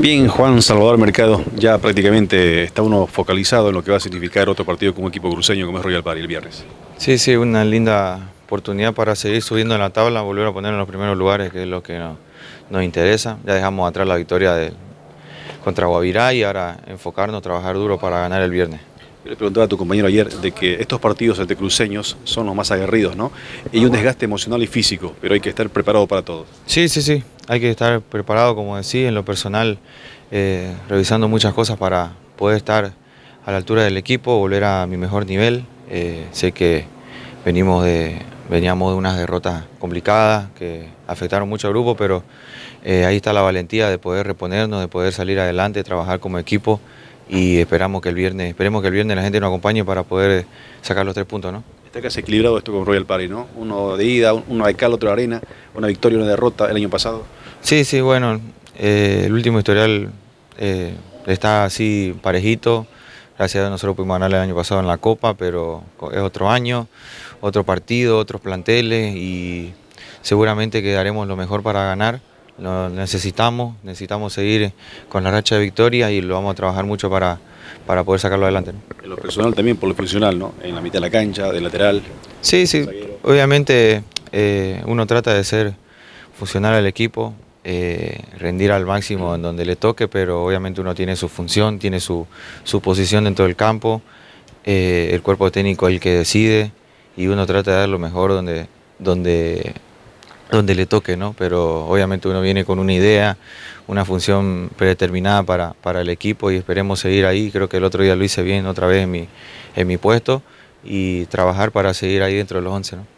Bien, Juan Salvador Mercado, ya prácticamente está uno focalizado en lo que va a significar otro partido como equipo cruceño como es Royal Party el viernes. Sí, sí, una linda oportunidad para seguir subiendo en la tabla, volver a poner en los primeros lugares, que es lo que nos, interesa. Ya dejamos atrás la victoria contra Guavirá y ahora enfocarnos, trabajar duro para ganar el viernes. le preguntaba a tu compañero ayer de que estos partidos entre cruceños son los más aguerridos, ¿no? Hay un desgaste emocional y físico, pero hay que estar preparado para todo. Sí, sí, sí. Hay que estar preparado, como decía, en lo personal, eh, revisando muchas cosas para poder estar a la altura del equipo, volver a mi mejor nivel. Eh, sé que venimos de, veníamos de unas derrotas complicadas que afectaron mucho al grupo, pero eh, ahí está la valentía de poder reponernos, de poder salir adelante, trabajar como equipo y esperamos que el viernes, esperemos que el viernes la gente nos acompañe para poder sacar los tres puntos, ¿no? Está casi equilibrado esto con Royal Party, ¿no? Uno de ida, uno de cal, otro de arena, una victoria, una derrota el año pasado. Sí, sí, bueno, eh, el último historial eh, está así parejito. Gracias a Dios nosotros pudimos ganar el año pasado en la Copa, pero es otro año, otro partido, otros planteles y seguramente que daremos lo mejor para ganar. Lo necesitamos, necesitamos seguir con la racha de victoria y lo vamos a trabajar mucho para, para poder sacarlo adelante. En lo personal también, por lo profesional, ¿no? En la mitad de la cancha, de lateral. Sí, sí, obviamente eh, uno trata de ser funcional al equipo, eh, rendir al máximo en donde le toque, pero obviamente uno tiene su función, tiene su, posición dentro del campo, eh, el cuerpo técnico es el que decide y uno trata de dar lo mejor donde, donde, donde le toque, ¿no? Pero obviamente uno viene con una idea, una función predeterminada para, para el equipo y esperemos seguir ahí. Creo que el otro día lo hice bien otra vez en mi, en mi puesto y trabajar para seguir ahí dentro de los 11, ¿no?